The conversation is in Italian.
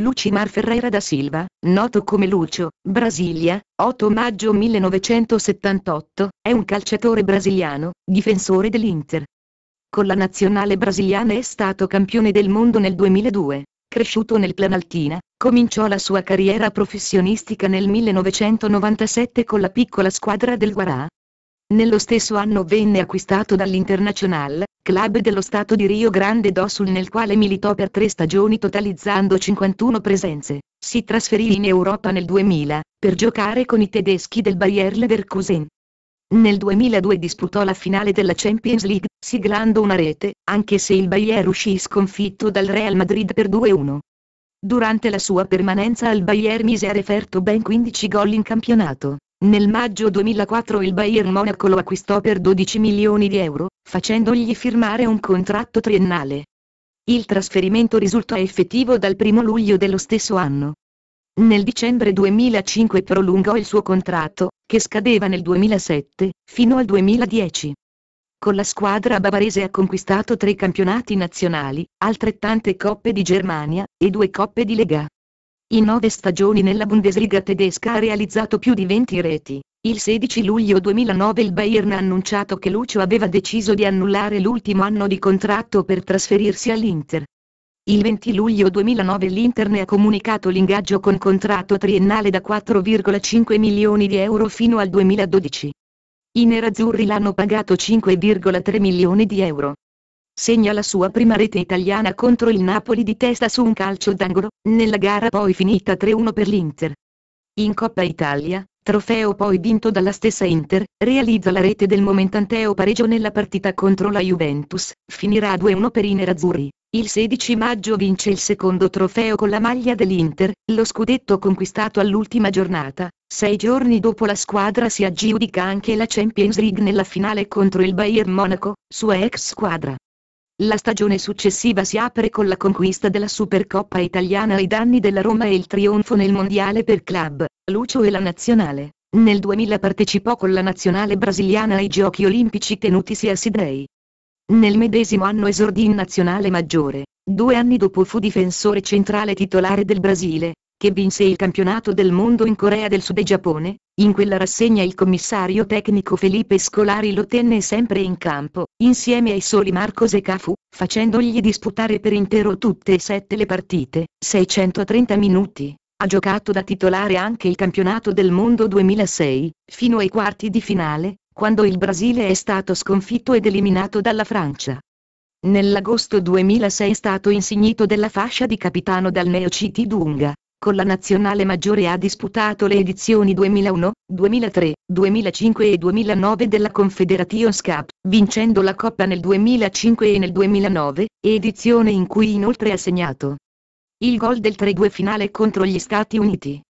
Lucimar Ferreira da Silva, noto come Lucio, Brasilia, 8 maggio 1978, è un calciatore brasiliano, difensore dell'Inter. Con la nazionale brasiliana è stato campione del mondo nel 2002. Cresciuto nel Planaltina, cominciò la sua carriera professionistica nel 1997 con la piccola squadra del Guarà. Nello stesso anno venne acquistato dall'Internazionale, club dello stato di Rio Grande do Sul nel quale militò per tre stagioni totalizzando 51 presenze. Si trasferì in Europa nel 2000, per giocare con i tedeschi del Bayer Leverkusen. Nel 2002 disputò la finale della Champions League, siglando una rete, anche se il Bayer uscì sconfitto dal Real Madrid per 2-1. Durante la sua permanenza al Bayern mise a referto ben 15 gol in campionato, nel maggio 2004 il Bayern Monaco lo acquistò per 12 milioni di euro, facendogli firmare un contratto triennale. Il trasferimento risulta effettivo dal 1 luglio dello stesso anno. Nel dicembre 2005 prolungò il suo contratto, che scadeva nel 2007, fino al 2010. Con la squadra bavarese ha conquistato tre campionati nazionali, altrettante coppe di Germania, e due coppe di Lega. In nove stagioni nella Bundesliga tedesca ha realizzato più di 20 reti. Il 16 luglio 2009 il Bayern ha annunciato che Lucio aveva deciso di annullare l'ultimo anno di contratto per trasferirsi all'Inter. Il 20 luglio 2009 l'Inter ne ha comunicato l'ingaggio con contratto triennale da 4,5 milioni di euro fino al 2012. I nerazzurri l'hanno pagato 5,3 milioni di euro segna la sua prima rete italiana contro il Napoli di testa su un calcio d'angolo, nella gara poi finita 3-1 per l'Inter. In Coppa Italia, trofeo poi vinto dalla stessa Inter, realizza la rete del momentanteo pareggio nella partita contro la Juventus, finirà 2-1 per i nerazzurri. Il 16 maggio vince il secondo trofeo con la maglia dell'Inter, lo scudetto conquistato all'ultima giornata. Sei giorni dopo la squadra si aggiudica anche la Champions League nella finale contro il Bayern Monaco, sua ex squadra. La stagione successiva si apre con la conquista della Supercoppa italiana ai danni della Roma e il trionfo nel Mondiale per club, Lucio e la nazionale. Nel 2000 partecipò con la nazionale brasiliana ai Giochi olimpici tenutisi a Sidney. Nel medesimo anno esordì in nazionale maggiore, due anni dopo fu difensore centrale titolare del Brasile, che vinse il campionato del mondo in Corea del Sud e Giappone, in quella rassegna il commissario tecnico Felipe Scolari lo tenne sempre in campo, insieme ai soli Marcos e Cafu, facendogli disputare per intero tutte e sette le partite, 630 minuti. Ha giocato da titolare anche il campionato del mondo 2006, fino ai quarti di finale, quando il Brasile è stato sconfitto ed eliminato dalla Francia. Nell'agosto 2006 è stato insignito della fascia di capitano dal Neo City Dunga, con la nazionale maggiore ha disputato le edizioni 2001, 2003, 2005 e 2009 della Confederations Cup, vincendo la Coppa nel 2005 e nel 2009, edizione in cui inoltre ha segnato il gol del 3-2 finale contro gli Stati Uniti.